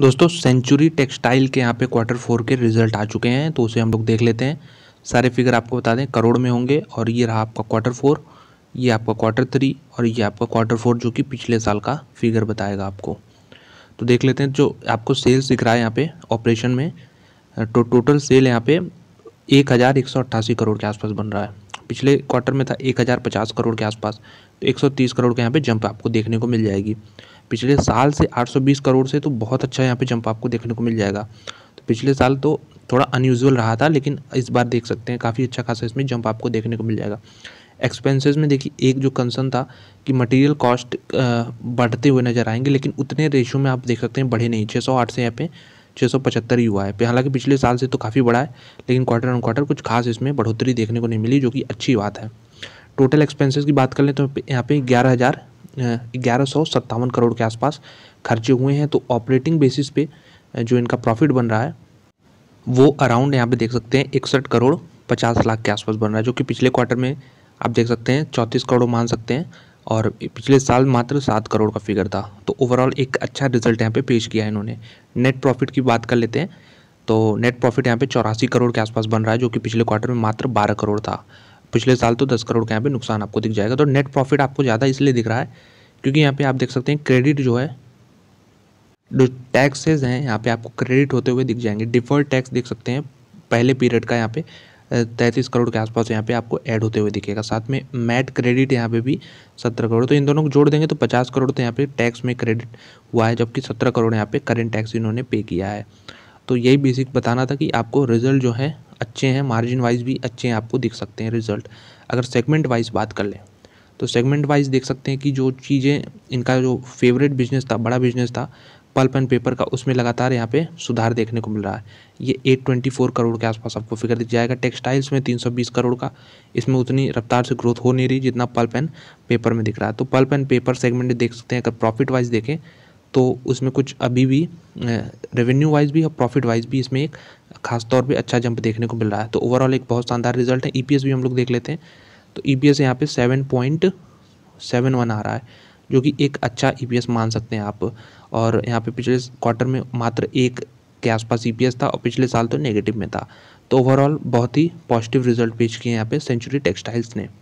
दोस्तों century textile के यहाँ पे क्वार्टर फोर के रिजल्ट आ चुके हैं तो उसे हम लोग देख लेते हैं सारे फिगर आपको बता दें करोड़ में होंगे और ये रहा आपका क्वार्टर फोर ये आपका क्वार्टर थ्री और ये आपका क्वार्टर फोर जो कि पिछले साल का फिगर बताएगा आपको तो देख लेते हैं जो आपको सेल्स दिख रहा है यहाँ पे ऑपरेशन में तो टोटल सेल यहाँ पे एक हज़ार एक सौ अट्ठासी करोड़ के आसपास बन रहा है पिछले क्वार्टर में था एक हज़ार पचास करोड़ के आसपास तो एक सौ तीस करोड़ के यहाँ पे जंप आपको देखने को मिल जाएगी पिछले साल से 820 करोड़ से तो बहुत अच्छा यहाँ पे जंप आपको देखने को मिल जाएगा तो पिछले साल तो थोड़ा अनयूजल रहा था लेकिन इस बार देख सकते हैं काफ़ी अच्छा खासा इसमें जंप आपको देखने को मिल जाएगा एक्सपेंसेस में देखिए एक जो कंसर्न था कि मटेरियल कॉस्ट बढ़ते हुए नजर आएंगे लेकिन उतने रेशो में आप देख सकते हैं बढ़े नहीं 608 से यहाँ पे 675 ही हुआ है हालांकि पिछले साल से तो काफ़ी बड़ा है लेकिन क्वार्टर ऑन क्वार्टर कुछ खास इसमें बढ़ोतरी देखने को नहीं मिली जो कि अच्छी बात है टोटल एक्सपेंसेस की बात कर लें तो यहाँ पे ग्यारह हज़ार ग्यारह सौ सत्तावन करोड़ के आसपास खर्चे हुए हैं तो ऑपरेटिंग बेसिस पे जो इनका प्रॉफिट बन रहा है वो अराउंड यहाँ पे देख सकते हैं इकसठ करोड़ पचास लाख के आसपास बन रहा है जो कि पिछले क्वार्टर में आप देख सकते हैं चौंतीस करोड़ मान सकते हैं और पिछले साल मात्र सात करोड़ का फिगर था तो ओवरऑल एक अच्छा रिजल्ट यहाँ पे पेश किया है इन्होंने नेट प्रॉफिट की बात कर लेते हैं तो नेट प्रॉफिट यहाँ पे चौरासी करोड़ के आसपास बन रहा है जो कि पिछले क्वार्टर में मात्र बारह करोड़ था पिछले साल तो दस करोड़ का यहाँ पे नुकसान आपको दिख जाएगा तो नेट प्रॉफिट आपको ज़्यादा इसलिए दिख रहा है क्योंकि यहाँ पे आप देख सकते हैं क्रेडिट जो है जो टैक्सेज हैं यहाँ पे आपको क्रेडिट होते हुए दिख जाएंगे डिफॉल्ट टैक्स देख सकते हैं पहले पीरियड का यहाँ पे तैंतीस करोड़ के आसपास यहाँ पे आपको ऐड होते हुए दिखेगा साथ में मैट क्रेडिट यहाँ पे भी सत्रह करोड़ तो इन दोनों को जोड़ देंगे तो पचास करोड़ तो यहाँ पे टैक्स में क्रेडिट हुआ है जबकि सत्रह करोड़ यहाँ पे करेंट टैक्स इन्होंने पे किया है तो यही बेसिक बताना था कि आपको रिजल्ट जो है अच्छे हैं मार्जिन वाइज भी अच्छे हैं आपको दिख सकते हैं रिजल्ट अगर सेगमेंट वाइज बात कर लें तो सेगमेंट वाइज देख सकते हैं कि जो चीज़ें इनका जो फेवरेट बिजनेस था बड़ा बिजनेस था पल्प एंड पेपर का उसमें लगातार यहाँ पे सुधार देखने को मिल रहा है ये 824 करोड़ के आसपास आपको फिगर दिख जाएगा टेक्सटाइल्स में 320 करोड़ का इसमें उतनी रफ्तार से ग्रोथ हो नहीं रही जितना पल्प एंड पेपर में दिख रहा है तो पल्प एंड पेपर सेगमेंट देख सकते हैं अगर प्रॉफिट वाइज देखें तो उसमें कुछ अभी भी रेवेन्यू वाइज भी और प्रॉफिट वाइज भी इसमें एक खास तौर पे अच्छा जंप देखने को मिल रहा है तो ओवरऑल एक बहुत शानदार रिजल्ट है ई e भी हम लोग देख लेते हैं तो ई पी एस यहाँ पर सेवन पॉइंट सेवन वन आ रहा है जो कि एक अच्छा ई e मान सकते हैं आप और यहाँ पे पिछले क्वार्टर में मात्र एक के आसपास ई e था और पिछले साल तो नेगेटिव में था तो ओवरऑल बहुत ही पॉजिटिव रिजल्ट पेश किए यहाँ पर सेंचुरी टेक्सटाइल्स ने